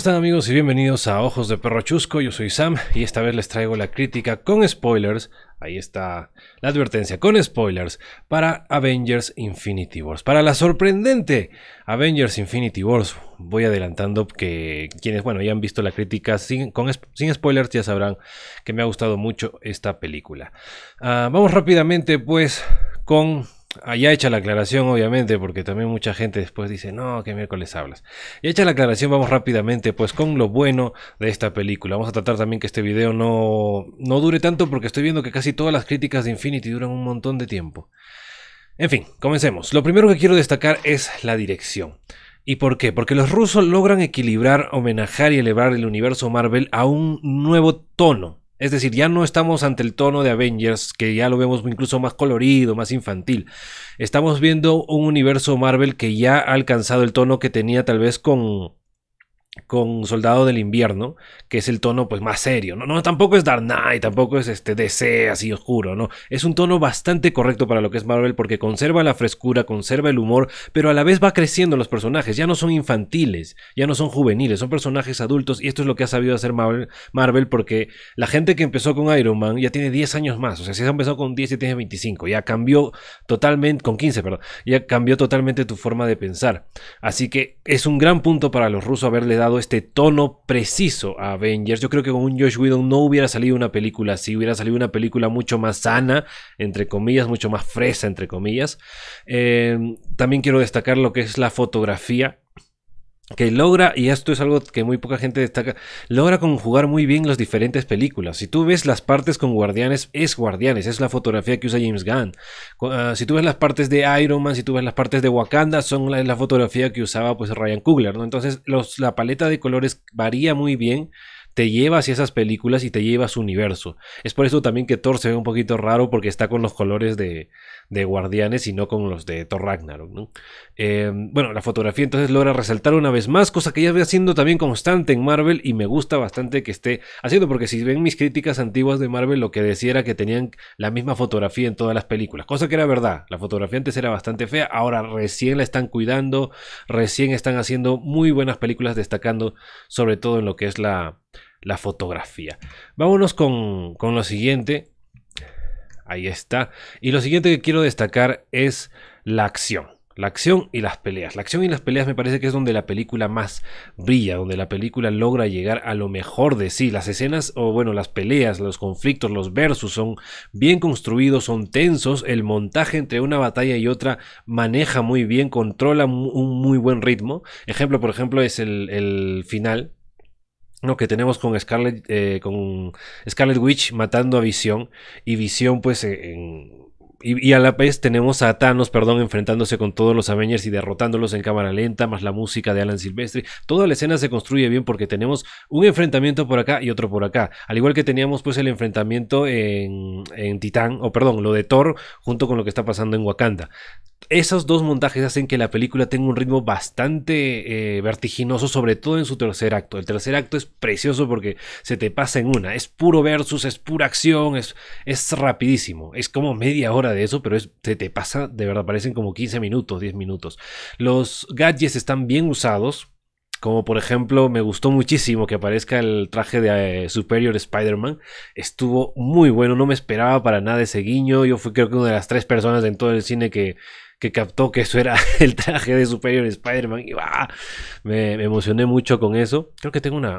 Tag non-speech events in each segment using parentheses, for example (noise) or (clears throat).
están amigos y bienvenidos a Ojos de Perro Chusco? Yo soy Sam y esta vez les traigo la crítica con spoilers, ahí está la advertencia, con spoilers, para Avengers Infinity Wars. Para la sorprendente Avengers Infinity Wars, voy adelantando que quienes, bueno, ya han visto la crítica sin, con, spoilers ya sabrán que me ha gustado mucho esta película. Ah, vamos rápidamente pues con ya hecha la aclaración, obviamente, porque también mucha gente después dice, no, que miércoles hablas. Y hecha la aclaración, vamos rápidamente, pues, con lo bueno de esta película. Vamos a tratar también que este video no, no dure tanto, porque estoy viendo que casi todas las críticas de Infinity duran un montón de tiempo. En fin, comencemos. Lo primero que quiero destacar es la dirección. ¿Y por qué? Porque los rusos logran equilibrar, homenajar y elevar el universo Marvel a un nuevo tono es decir, ya no estamos ante el tono de Avengers, que ya lo vemos incluso más colorido, más infantil. Estamos viendo un universo Marvel que ya ha alcanzado el tono que tenía tal vez con con Soldado del Invierno, que es el tono pues más serio, ¿no? No, tampoco es Dark Knight, tampoco es este DC así oscuro, ¿no? Es un tono bastante correcto para lo que es Marvel porque conserva la frescura, conserva el humor, pero a la vez va creciendo los personajes, ya no son infantiles, ya no son juveniles, son personajes adultos y esto es lo que ha sabido hacer Marvel, porque la gente que empezó con Iron Man ya tiene 10 años más, o sea, si ha empezado con 10 y tiene 25, ya cambió totalmente, con 15, perdón, ya cambió totalmente tu forma de pensar. Así que es un gran punto para los rusos haberle dado este tono preciso a Avengers. Yo creo que con un Josh Whedon no hubiera salido una película así, hubiera salido una película mucho más sana, entre comillas, mucho más fresa, entre comillas. Eh, también quiero destacar lo que es la fotografía que logra, y esto es algo que muy poca gente destaca, logra conjugar muy bien las diferentes películas. Si tú ves las partes con Guardianes, es Guardianes, es la fotografía que usa James Gunn. Ah, si tú ves las partes de Iron Man, si tú ves las partes de Wakanda, son la, fotografía que usaba pues Ryan Coogler, Entonces la paleta de colores varía muy bien te lleva hacia esas películas y te lleva a su universo. Es por eso también que Thor se ve un poquito raro porque está con los colores de, de Guardianes y no con los de Thor Ragnarok. Em, bueno, la fotografía entonces logra resaltar una vez más, cosa que ya ve haciendo también constante en Marvel y me gusta bastante que esté haciendo, porque si ven mis críticas antiguas de Marvel, lo que decía era que tenían la misma fotografía en todas las películas, cosa que era verdad. La fotografía antes era bastante fea, ahora recién la están cuidando, recién están haciendo muy buenas películas destacando sobre todo en lo que es la, la fotografía. Vámonos con, lo siguiente. Ahí está. Y lo siguiente que quiero destacar es la acción. La acción y las peleas. La acción y las peleas me parece que es donde la película más brilla, donde la película logra llegar a lo mejor de sí. Las escenas, o bueno, las peleas, los conflictos, los versos son bien construidos, son tensos. El montaje entre una batalla y otra maneja muy bien, controla un muy buen ritmo. Ejemplo, por ejemplo, es el, el final ¿no? que tenemos con Scarlet, eh, con Witch matando a Visión y Visión pues eh, y, a la vez tenemos a Thanos, perdón, enfrentándose con todos los Avengers y derrotándolos en cámara lenta, más la música de Alan Silvestri. Toda la escena se construye bien porque tenemos un enfrentamiento por acá y otro por acá. Al igual que teníamos pues el enfrentamiento en, en Titán, o perdón, lo de Thor, junto con lo que está pasando en Wakanda esos dos montajes hacen que la película tenga un ritmo bastante eh, vertiginoso, sobre todo en su tercer acto. El tercer acto es precioso porque se te pasa en una. Es puro versus, es pura acción, es, es rapidísimo. Es como media hora de eso, pero se te pasa, de verdad, parecen como 15 minutos, 10 minutos. Los gadgets están bien usados. Como por ejemplo, me gustó muchísimo que aparezca el traje de eh, Superior Spider-Man. Estuvo muy bueno, no me esperaba para nada ese guiño. Yo fui creo que una de las tres personas en todo el cine que, que captó que eso era (laughs) el traje de Superior Spider-Man y ah, me, emocioné mucho con eso. Creo que tengo una,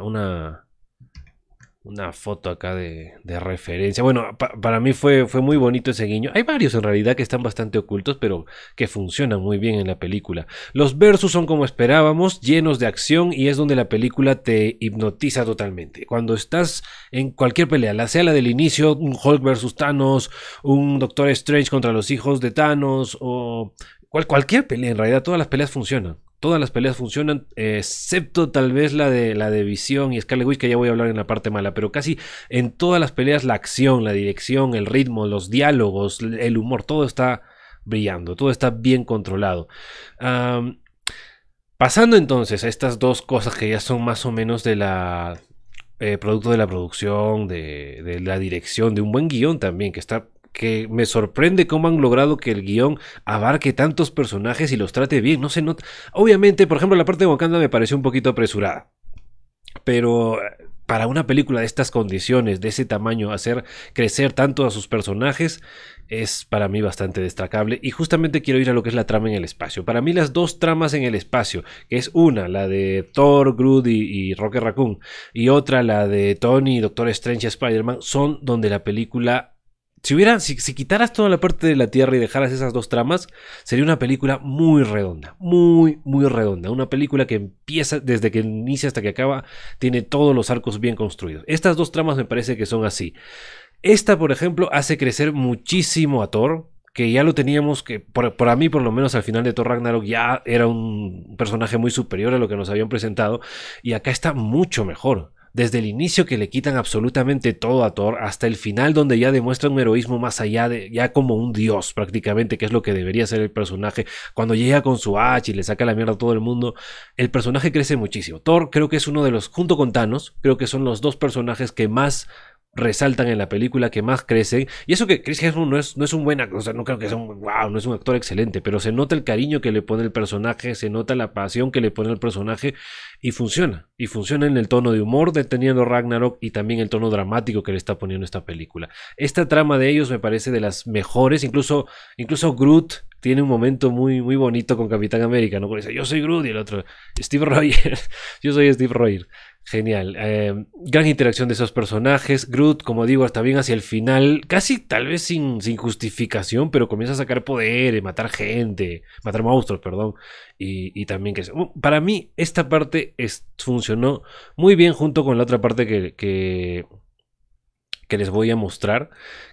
una foto acá de, de referencia. Bueno, para mí fue, fue muy bonito ese guiño. Hay varios en realidad que están bastante ocultos, pero que funcionan muy bien en la película. Los versus son como esperábamos, llenos de acción y es donde la película te hipnotiza totalmente. Cuando estás en cualquier pelea, la sea la del inicio, un Hulk versus Thanos, un Doctor Strange contra los hijos de Thanos o cualquier pelea, en realidad todas las peleas funcionan. Todas las peleas funcionan, excepto tal vez la de, la de Visión y Scarlet Witch, que ya voy a hablar en la parte mala, pero casi en todas las peleas la acción, la dirección, el ritmo, los diálogos, el humor, todo está brillando, todo está bien controlado. pasando entonces a estas dos cosas que ya son más o menos de la... Eh, producto de la producción, de, de la dirección, de un buen guión también, que está que me sorprende cómo han logrado que el guión abarque tantos personajes y los trate bien. No se nota. Obviamente, por ejemplo, la parte de Wakanda me pareció un poquito apresurada. Pero eh, para una película de estas condiciones, de ese tamaño, hacer crecer tanto a sus personajes es para mí bastante destacable. Y justamente quiero ir a lo que es la trama en el espacio. Para mí las dos tramas en el espacio, que es una, la de Thor, Groot y, Rocket Raccoon, y otra, la de Tony, Doctor Strange y Spider-Man, son donde la película si, si, quitaras toda la parte de la Tierra y dejaras esas dos tramas, sería una película muy redonda, muy, muy redonda. Una película que empieza desde que inicia hasta que acaba, tiene todos los arcos bien construidos. Estas dos tramas me parece que son así. Esta, por ejemplo, hace crecer muchísimo a Thor, que ya lo teníamos, que por, para mí por lo menos al final de Thor Ragnarok ya era un personaje muy superior a lo que nos habían presentado, y acá está mucho mejor desde el inicio que le quitan absolutamente todo a Thor hasta el final donde ya demuestra un heroísmo más allá de ya como un dios prácticamente, que es lo que debería ser el personaje. Cuando llega con su hacha y le saca la mierda a todo el mundo, el personaje crece muchísimo. Thor creo que es uno de los, junto con Thanos, creo que son los dos personajes que más resaltan en la película, que más crecen. Y eso que Chris Hemsworth no es, no es un buen actor, o sea, no creo que sea un, wow, no es un actor excelente, pero se nota el cariño que le pone el personaje, se nota la pasión que le pone el personaje y funciona. Y funciona en el tono de humor de teniendo Ragnarok y también el tono dramático que le está poniendo esta película. Esta trama de ellos me parece de las mejores, incluso, incluso Groot tiene un momento muy, muy bonito con Capitán América, ¿no? yo soy Groot y el otro, Steve Rogers, (laughs) yo soy Steve Rogers. Genial. Em, gran interacción de esos personajes. Groot, como digo, hasta bien hacia el final, casi tal vez sin, sin justificación, pero comienza a sacar poderes, eh, matar gente, matar monstruos, perdón. Y, y también que... Uh, para mí, esta parte funcionó muy bien junto con la otra parte que, que que les voy a mostrar,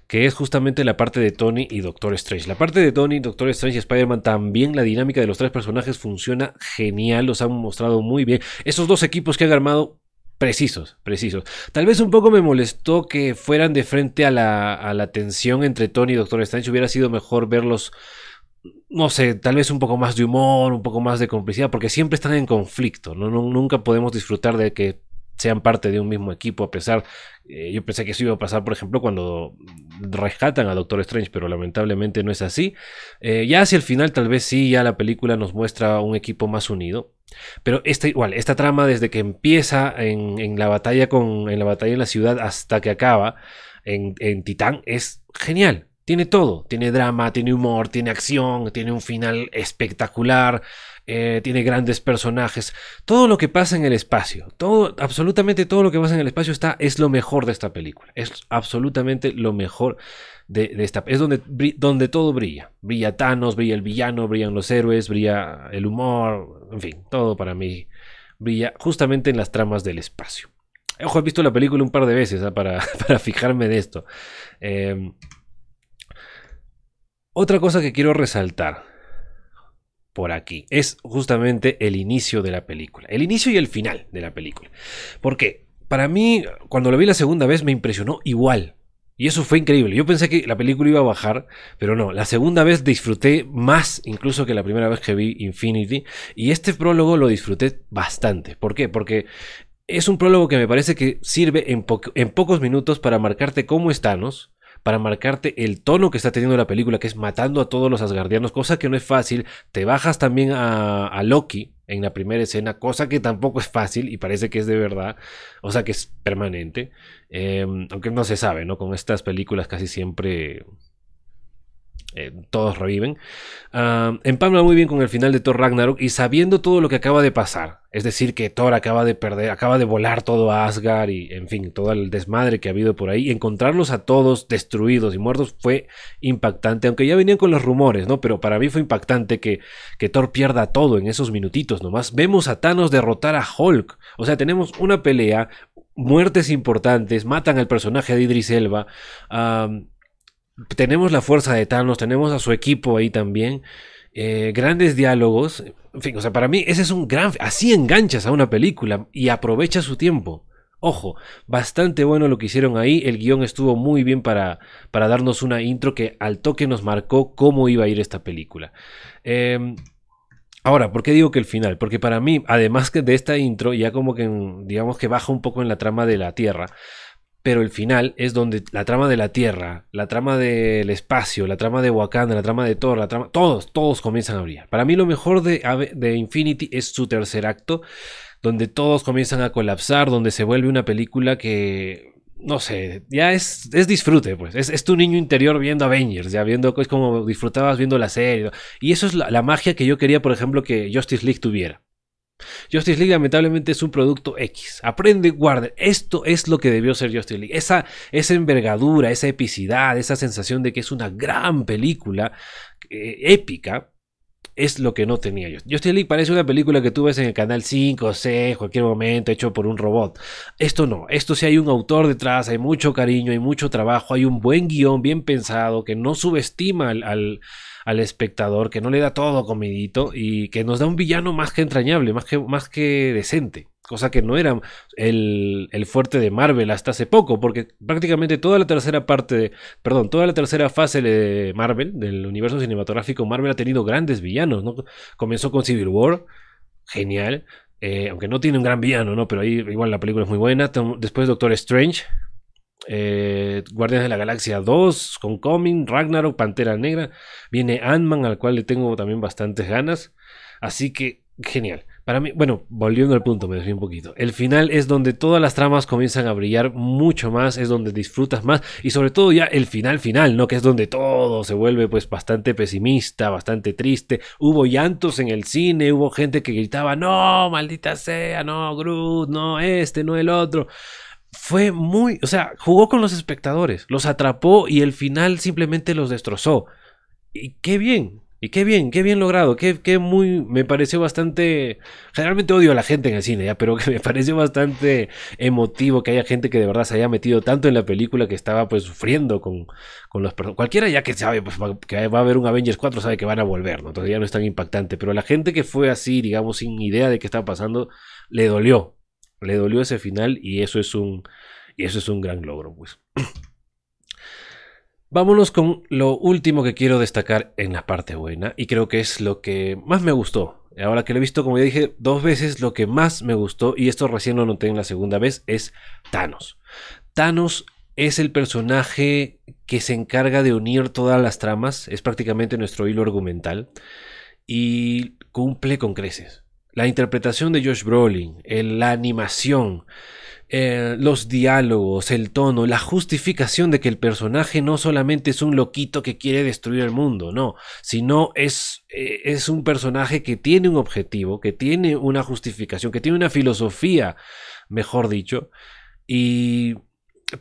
que es justamente la parte de Tony y Doctor Strange. La parte de Tony, Doctor Strange y Spider-Man también, la dinámica de los tres personajes funciona genial, los han mostrado muy bien. Esos dos equipos que han armado Precisos, precisos. Tal vez un poco me molestó que fueran de frente a la, a la, tensión entre Tony y Doctor Strange. Hubiera sido mejor verlos, no sé, tal vez un poco más de humor, un poco más de complicidad, porque siempre están en conflicto. ¿no? Nunca podemos disfrutar de que sean parte de un mismo equipo, a pesar, eh, yo pensé que eso iba a pasar, por ejemplo, cuando rescatan a Doctor Strange, pero lamentablemente no es así. Eh, ya hacia el final tal vez sí, ya la película nos muestra un equipo más unido, pero esta igual, esta trama desde que empieza en, la batalla con, en la batalla en la ciudad hasta que acaba en, en Titán es genial. Tiene todo, tiene drama, tiene humor, tiene acción, tiene un final espectacular. Eh, tiene grandes personajes. Todo lo que pasa en el espacio, todo, absolutamente todo lo que pasa en el espacio está, es lo mejor de esta película. Es absolutamente lo mejor de, esta esta. Es donde, donde todo brilla. Brilla Thanos, brilla el villano, brillan los héroes, brilla el humor, en fin, todo para mí brilla justamente en las tramas del espacio. Ojo, he visto la película un par de veces ¿ah? (laughs) para, fijarme de esto. Em, otra cosa que quiero resaltar por aquí. Es justamente el inicio de la película. El inicio y el final de la película. Porque para mí, cuando lo vi la segunda vez, me impresionó igual. Y eso fue increíble. Yo pensé que la película iba a bajar, pero no. La segunda vez disfruté más incluso que la primera vez que vi Infinity. Y este prólogo lo disfruté bastante. ¿Por qué? Porque es un prólogo que me parece que sirve en, pocos minutos para marcarte cómo están. Thanos, para marcarte el tono que está teniendo la película, que es matando a todos los asgardianos, cosa que no es fácil. Te bajas también a, Loki en la primera escena, cosa que tampoco es fácil y parece que es de verdad, o sea que es permanente. Em, aunque no se sabe, ¿no? Con estas películas casi siempre eh, todos reviven, uh, muy bien con el final de Thor Ragnarok y sabiendo todo lo que acaba de pasar, es decir, que Thor acaba de perder, acaba de volar todo a Asgard y, en fin, todo el desmadre que ha habido por ahí, encontrarlos a todos destruidos y muertos fue impactante, aunque ya venían con los rumores, ¿no? Pero para mí fue impactante que, que Thor pierda todo en esos minutitos nomás. Vemos a Thanos derrotar a Hulk, o sea, tenemos una pelea, muertes importantes, matan al personaje de Idris Elba tenemos la fuerza de Thanos, tenemos a su equipo ahí también. Eh, grandes diálogos. En fin, o sea, para mí ese es un gran... Así enganchas a una película y aprovecha su tiempo. Ojo, bastante bueno lo que hicieron ahí. El guión estuvo muy bien para, para darnos una intro que al toque nos marcó cómo iba a ir esta película. Em, ahora, ¿por qué digo que el final? Porque para mí, además que de esta intro, ya como que digamos que baja un poco en la trama de la Tierra pero el final es donde la trama de la Tierra, la trama del espacio, la trama de Wakanda, la trama de Thor, la trama... Todos, todos comienzan a abrir. Para mí lo mejor de, Infinity es su tercer acto, donde todos comienzan a colapsar, donde se vuelve una película que no sé, ya es, es disfrute, pues. Es, tu niño interior viendo Avengers, ya viendo, es como disfrutabas viendo la serie. Y eso es la, magia que yo quería, por ejemplo, que Justice League tuviera. Justice League lamentablemente es un producto X. Aprende guarde. Esto es lo que debió ser Justice League. Esa, esa envergadura, esa epicidad, esa sensación de que es una gran película eh, épica, es lo que no tenía yo. Justice League parece una película que tú ves en el canal 5 o 6, cualquier momento, hecho por un robot. Esto no, esto sí hay un autor detrás, hay mucho cariño, hay mucho trabajo, hay un buen guión bien pensado que no subestima al, al espectador, que no le da todo comidito y que nos da un villano más que entrañable, más que, más que decente. Cosa que no era el, fuerte de Marvel hasta hace poco, porque prácticamente toda la tercera parte, de, perdón, toda la tercera fase de Marvel, del universo cinematográfico Marvel ha tenido grandes villanos, ¿no? Comenzó con Civil War, genial, eh, aunque no tiene un gran villano, ¿no? Pero ahí igual la película es muy buena. Después Doctor Strange, eh, Guardianes de la Galaxia 2, Coming, Ragnarok, Pantera Negra. Viene Ant-Man, al cual le tengo también bastantes ganas. Así que, genial. Para mí, bueno, volviendo al punto, me desvié un poquito. El final es donde todas las tramas comienzan a brillar mucho más, es donde disfrutas más y sobre todo ya el final final, ¿no? Que es donde todo se vuelve pues bastante pesimista, bastante triste. Hubo llantos en el cine, hubo gente que gritaba, no, maldita sea, no, Groot, no, este, no, el otro fue muy, o sea, jugó con los espectadores, los atrapó y el final simplemente los destrozó. Y qué bien, y qué bien, qué bien logrado, qué, qué muy, me pareció bastante, generalmente odio a la gente en el cine, ya, ¿eh? pero (laughs) que me pareció bastante emotivo que haya gente que de verdad se haya metido tanto en la película que estaba pues sufriendo con, con los Cualquiera ya que sabe pues, que va a haber un Avengers 4 sabe que van a volver, ¿no? Entonces ya no es tan impactante, pero la gente que fue así, digamos, sin idea de qué estaba pasando, le dolió, le dolió ese final y eso es un, y eso es un gran logro, pues. (clears throat) Vámonos con lo último que quiero destacar en la parte buena y creo que es lo que más me gustó. Ahora que lo he visto, como ya dije, dos veces lo que más me gustó, y esto recién lo noté en la segunda vez, es Thanos. Thanos es el personaje que se encarga de unir todas las tramas, es prácticamente nuestro hilo argumental, y cumple con creces la interpretación de Josh Brolin, la animación, eh, los diálogos, el tono, la justificación de que el personaje no solamente es un loquito que quiere destruir el mundo, no, sino es, eh, es un personaje que tiene un objetivo, que tiene una justificación, que tiene una filosofía, mejor dicho, y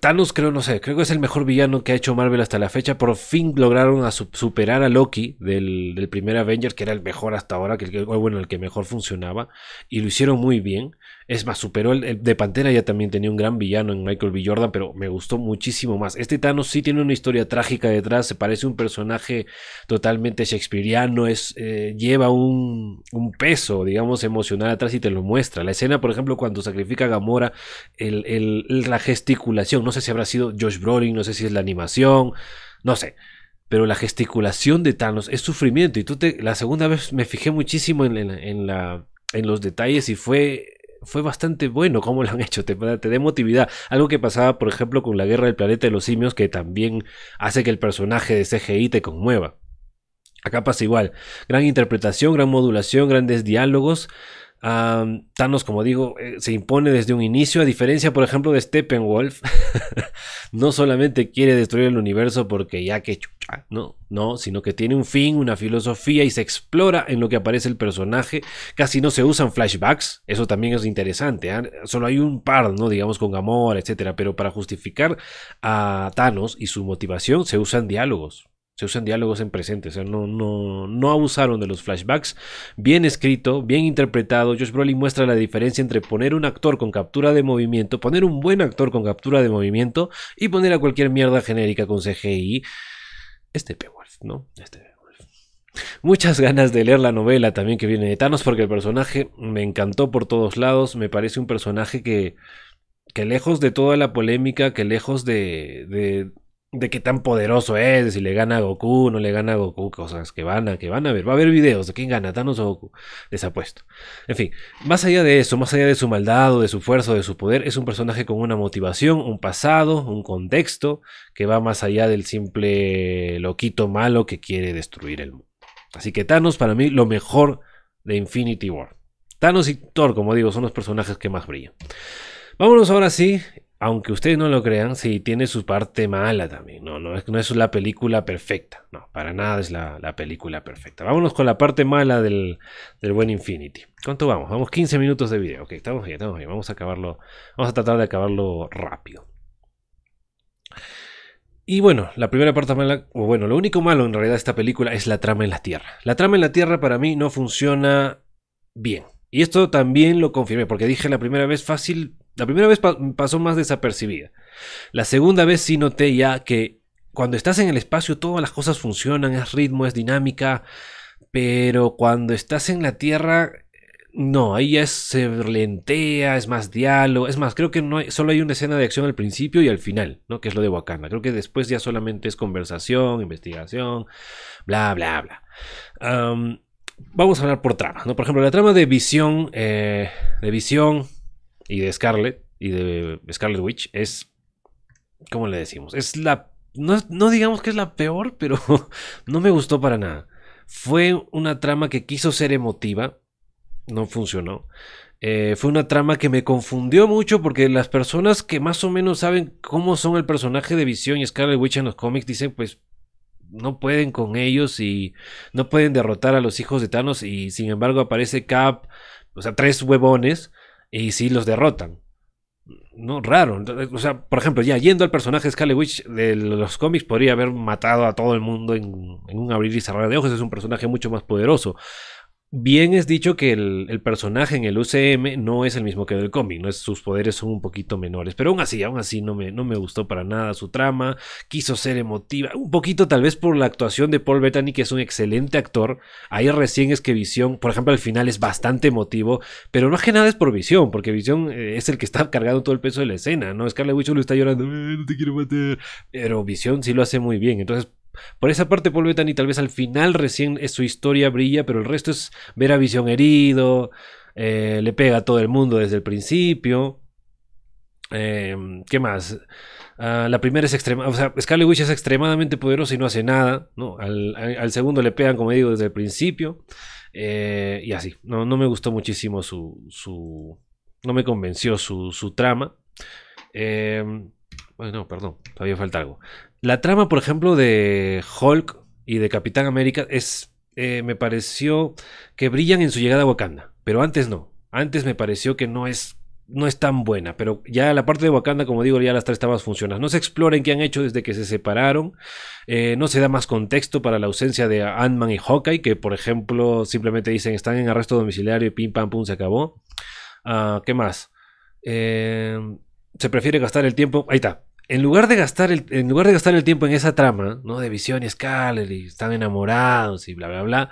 Thanos creo, no sé, creo que es el mejor villano que ha hecho Marvel hasta la fecha. Por fin lograron superar a Loki del, primer Avenger, que era el mejor hasta ahora, que bueno, el que mejor funcionaba. Y lo hicieron muy bien. Es más, superó el, de Pantera, ya también tenía un gran villano en Michael B. Jordan, pero me gustó muchísimo más. Este Thanos sí tiene una historia trágica detrás, se parece un personaje totalmente shakespeariano, es, eh, lleva un, peso, digamos, emocional atrás y te lo muestra. La escena, por ejemplo, cuando sacrifica a Gamora, el, la gesticulación, no sé si habrá sido Josh Brolin, no sé si es la animación, no sé pero la gesticulación de Thanos es sufrimiento. Y tú te, la segunda vez me fijé muchísimo la, en los detalles y fue fue bastante bueno cómo lo han hecho, te, te da Algo que pasaba, por ejemplo, con la guerra del planeta de los simios, que también hace que el personaje de CGI te conmueva. Acá pasa igual. Gran interpretación, gran modulación, grandes diálogos. Thanos, como digo, eh, se impone desde un inicio, a diferencia, por ejemplo, de Steppenwolf. (laughs) no solamente quiere destruir el universo porque ya que chucha, no, no, sino que tiene un fin, una filosofía y se explora en lo que aparece el personaje. Casi no se usan flashbacks, eso también es interesante. ¿ah? Solo hay un par, ¿no? Digamos con amor, etcétera, pero para justificar a Thanos y su motivación se usan diálogos. Se usan diálogos en presente, o sea, no, no, no abusaron de los flashbacks. Bien escrito, bien interpretado, Josh Brolin muestra la diferencia entre poner un actor con captura de movimiento, poner un buen actor con captura de movimiento y poner a cualquier mierda genérica con CGI. Este Pewolf, ¿no? Este Muchas ganas de leer la novela también que viene de Thanos porque el personaje me encantó por todos lados, me parece un personaje que que lejos de toda la polémica, que lejos de, de qué tan poderoso es, si le gana a Goku, no le gana a Goku, cosas que van a, que van a ver, va a haber videos de quién gana, Thanos o Goku, desapuesto. En fin, más allá de eso, más allá de su maldad o de su fuerza o de su poder, es un personaje con una motivación, un pasado, un contexto que va más allá del simple loquito malo que quiere destruir el mundo. Así que Thanos para mí lo mejor de Infinity War. Thanos y Thor, como digo, son los personajes que más brillan. Vámonos ahora sí aunque ustedes no lo crean, sí tiene su parte mala también. No, no es, no es la película perfecta. No, para nada es la, película perfecta. Vámonos con la parte mala del, del, buen Infinity. ¿Cuánto vamos? Vamos 15 minutos de video. Ok, estamos bien, estamos bien. Vamos a acabarlo. Vamos a tratar de acabarlo rápido. Y bueno, la primera parte mala, bueno, lo único malo en realidad de esta película es la trama en la Tierra. La trama en la Tierra para mí no funciona bien. Y esto también lo confirmé, porque dije la primera vez fácil, la primera vez pasó más desapercibida. La segunda vez sí noté ya que cuando estás en el espacio todas las cosas funcionan, es ritmo, es dinámica, pero cuando estás en la Tierra no, ahí ya es, se lentea, es más diálogo, es más, creo que no hay, solo hay una escena de acción al principio y al final, ¿no? Que es lo de Wakanda. Creo que después ya solamente es conversación, investigación, bla, bla, bla. vamos a hablar por trama. ¿no? Por ejemplo, la trama de visión, eh, de visión, y de Scarlet y de Scarlet Witch es, ¿cómo le decimos? Es la, no, digamos que es la peor, pero (laughs) no me gustó para nada. Fue una trama que quiso ser emotiva, no funcionó. Eh, fue una trama que me confundió mucho porque las personas que más o menos saben cómo son el personaje de Visión y Scarlet Witch en los cómics dicen pues no pueden con ellos y no pueden derrotar a los hijos de Thanos y sin embargo aparece Cap, o sea, tres huevones y si los derrotan. No, raro. O sea, por ejemplo, ya yendo al personaje Scalewitch de los cómics, podría haber matado a todo el mundo en, en un abrir y cerrar de ojos. Es un personaje mucho más poderoso. Bien es dicho que el, personaje en el UCM no es el mismo que del cómic, ¿no? sus poderes son un poquito menores, pero aún así, aún así no me, no me gustó para nada su trama, quiso ser emotiva, un poquito tal vez por la actuación de Paul Bettany, que es un excelente actor, ahí recién es que Visión, por ejemplo, al final es bastante emotivo, pero más que nada es por Visión, porque Visión eh, es el que está (laughs) cargando todo el peso de la escena, ¿no? Scarlet Witch lo está llorando, eh, no te quiero matar, pero Visión sí lo hace muy bien, entonces por esa parte, Paul Bettany tal vez al final recién eh, su historia brilla, pero el resto es ver a Visión herido, eh, le pega a todo el mundo desde el principio. Em, ¿Qué más? Ah, la primera es extrema, o sea, Scarlet Witch es extremadamente poderosa y no hace nada, Al, segundo le pegan, como digo, desde el principio. Eh, y así, no, me gustó muchísimo su, no me convenció su, trama. bueno, em, perdón, todavía falta algo. La trama, por ejemplo, de Hulk y de Capitán América es, eh, me pareció que brillan en su llegada a Wakanda, pero antes no. Antes me pareció que no es, no es tan buena, pero ya la parte de Wakanda, como digo, ya las tres tablas funcionan. No se exploren qué han hecho desde que se separaron, eh, no se da más contexto para la ausencia de Ant-Man y Hawkeye, que por ejemplo simplemente dicen están en arresto domiciliario y pim pam pum se acabó. Ah, ¿Qué más? Eh, se prefiere gastar el tiempo. Ahí está en lugar de gastar el, en lugar de gastar el tiempo en esa trama, ¿no? De Visión y Scarlet y están enamorados y bla, bla, bla.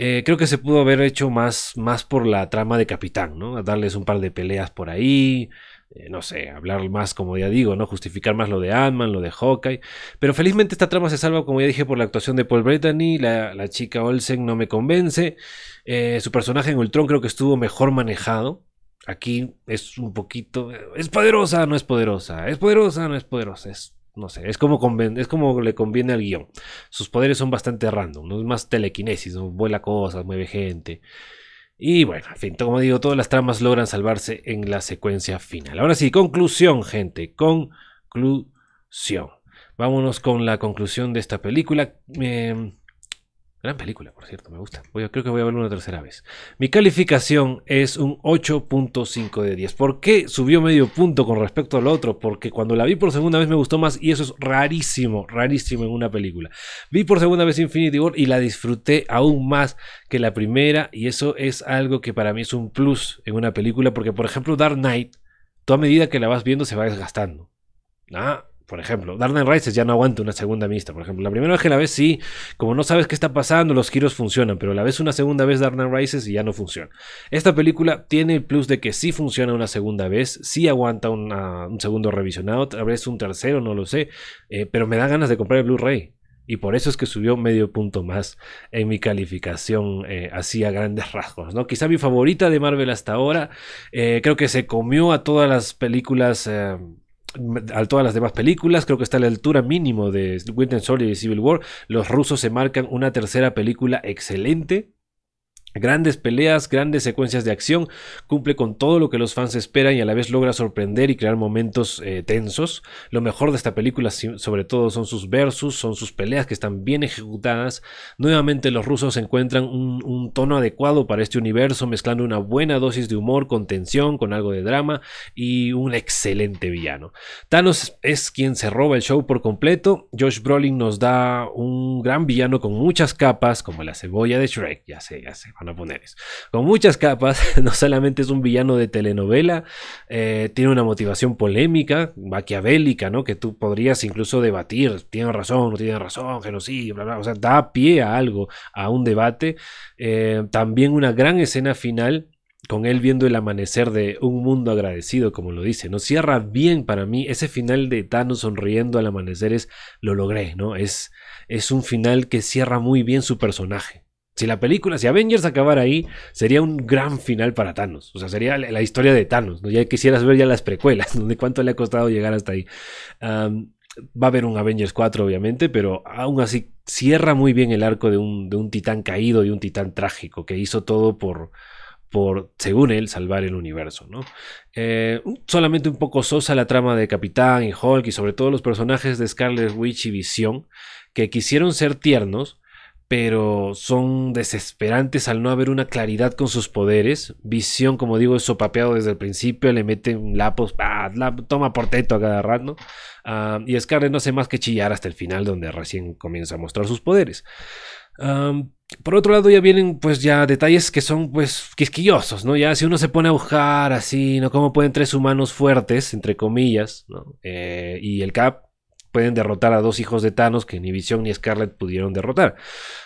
Eh, creo que se pudo haber hecho más, más por la trama de Capitán, ¿no? darles un par de peleas por ahí. Eh, no sé, hablar más, como ya digo, ¿no? Justificar más lo de ant lo de Hawkeye. Pero felizmente esta trama se salva, como ya dije, por la actuación de Paul Brittany, La, la chica Olsen no me convence. Eh, su personaje en Ultron creo que estuvo mejor manejado. Aquí es un poquito. Es poderosa, no es poderosa. Es poderosa, no es poderosa. Es, no sé, es como, es como le conviene al guión. Sus poderes son bastante random, no es más telequinesis, ¿no? vuela cosas, mueve gente. Y bueno, en fin, como digo, todas las tramas logran salvarse en la secuencia final. Ahora sí, conclusión, gente. Conclusión. Vámonos con la conclusión de esta película. Eh, Gran película, por cierto, me gusta. creo que voy a verlo una tercera vez. Mi calificación es un 8.5 de 10. ¿Por qué subió medio punto con respecto al otro? Porque cuando la vi por segunda vez me gustó más y eso es rarísimo, rarísimo en una película. Vi por segunda vez Infinity War y la disfruté aún más que la primera y eso es algo que para mí es un plus en una película porque, por ejemplo, Dark Knight, toda a medida que la vas viendo se va desgastando. Ah, por ejemplo, Dark Rises ya no aguanta una segunda vista, por ejemplo. La primera vez que la ves, sí, como no sabes qué está pasando, los giros funcionan, pero la ves una segunda vez Dark Rises y ya no funciona. Esta película tiene el plus de que sí funciona una segunda vez, sí aguanta un segundo revisionado, tal vez un tercero, no lo sé, eh, pero me da ganas de comprar el Blu-ray. Y por eso es que subió medio punto más en mi calificación, eh, así a grandes (laughs) rasgos, ¿no? Quizá mi favorita de Marvel hasta ahora. Eh, creo que se comió a todas las películas a todas las demás películas, creo que está a la altura mínimo de Winter Soldier y Civil War. Los rusos se marcan una tercera película excelente, Grandes peleas, grandes secuencias de acción, cumple con todo lo que los fans esperan y a la vez logra sorprender y crear momentos eh, tensos. Lo mejor de esta película sobre todo son sus versus, son sus peleas que están bien ejecutadas. Nuevamente los rusos encuentran un, tono adecuado para este universo, mezclando una buena dosis de humor con tensión, con algo de drama y un excelente villano. Thanos es quien se roba el show por completo. Josh Brolin nos da un gran villano con muchas capas, como la cebolla de Shrek, ya sé, ya sé. Con muchas capas, (laughs) no solamente es un villano de telenovela, eh, tiene una motivación polémica, maquiavélica, ¿no? Que tú podrías incluso debatir, tiene razón, no tiene razón, genocidio, bla, bla, o sea, da pie a algo, a un debate. Eh, también una gran escena final con él viendo el amanecer de un mundo agradecido, como lo dice, ¿no? Cierra bien para mí. Ese final de Thanos sonriendo al amanecer es lo logré, ¿no? Es, es un final que cierra muy bien su personaje. Si la película, si Avengers acabara ahí, sería un gran final para Thanos. O sea, sería la historia de Thanos. Ya quisieras ver ya las precuelas, (laughs) ¿De cuánto le ha costado llegar hasta ahí. va a haber un Avengers 4, obviamente, pero aún así cierra muy bien el arco de un, titán caído y un titán trágico, que hizo todo por, por, según él, salvar el universo. ¿no? Eh, solamente un poco sosa la trama de Capitán y Hulk y sobre todo los personajes de Scarlet Witch y Visión, que quisieron ser tiernos, pero son desesperantes al no haber una claridad con sus poderes. Visión, como digo, es sopapeado desde el principio, le meten lapos, toma por teto a cada rato. Ah, y Scarlet no hace más que chillar hasta el final, donde recién comienza a mostrar sus poderes. Ah, por otro lado, ya vienen pues ya detalles que son pues quisquillosos, ¿no? Ya si uno se pone a buscar así, ¿no? ¿Cómo pueden tres humanos fuertes, entre comillas, ¿no? Eh, y el Cap pueden derrotar a dos hijos de Thanos que ni Vision ni Scarlet pudieron derrotar.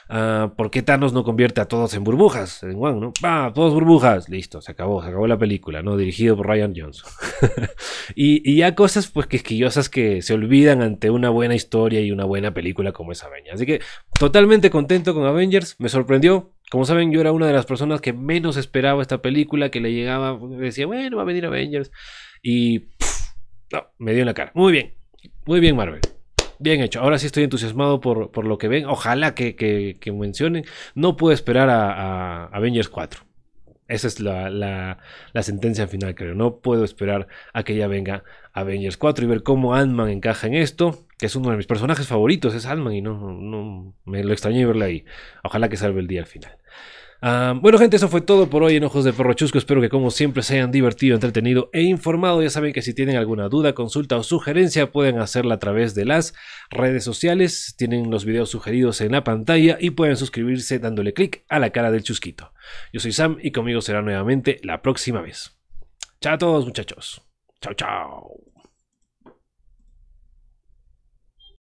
Ah, ¿Por qué Thanos no convierte a todos en burbujas? En One, ¿no? ¡Todos burbujas! Listo, se acabó, se acabó la película, ¿no? Dirigido por Ryan Johnson. (laughs) y, ya cosas pues esquillosas que se olvidan ante una buena historia y una buena película como esa Así que totalmente contento con Avengers, me sorprendió. Como saben, yo era una de las personas que menos esperaba esta película, que le llegaba, decía, bueno, va a venir Avengers. Y no, me dio en la cara. Muy bien, muy bien, Marvel. Bien hecho. Ahora sí estoy entusiasmado por, por lo que ven. Ojalá que, que, mencionen. No puedo esperar a, Avengers 4. Esa es la, la, sentencia final, creo. No puedo esperar a que ya venga Avengers 4 y ver cómo Ant-Man encaja en esto, que es uno de mis personajes favoritos, es Ant-Man y no, me lo extrañé verle ahí. Ojalá que salve el día al final. Ah, bueno, gente, eso fue todo por hoy en Ojos de Perro Chusco. Espero que, como siempre, se hayan divertido, entretenido e informado. Ya saben que si tienen alguna duda, consulta o sugerencia, pueden hacerla a través de las redes sociales. Tienen los videos sugeridos en la pantalla y pueden suscribirse dándole clic a la cara del chusquito. Yo soy Sam y conmigo será nuevamente la próxima vez. Chao a todos, muchachos. Chao, chao.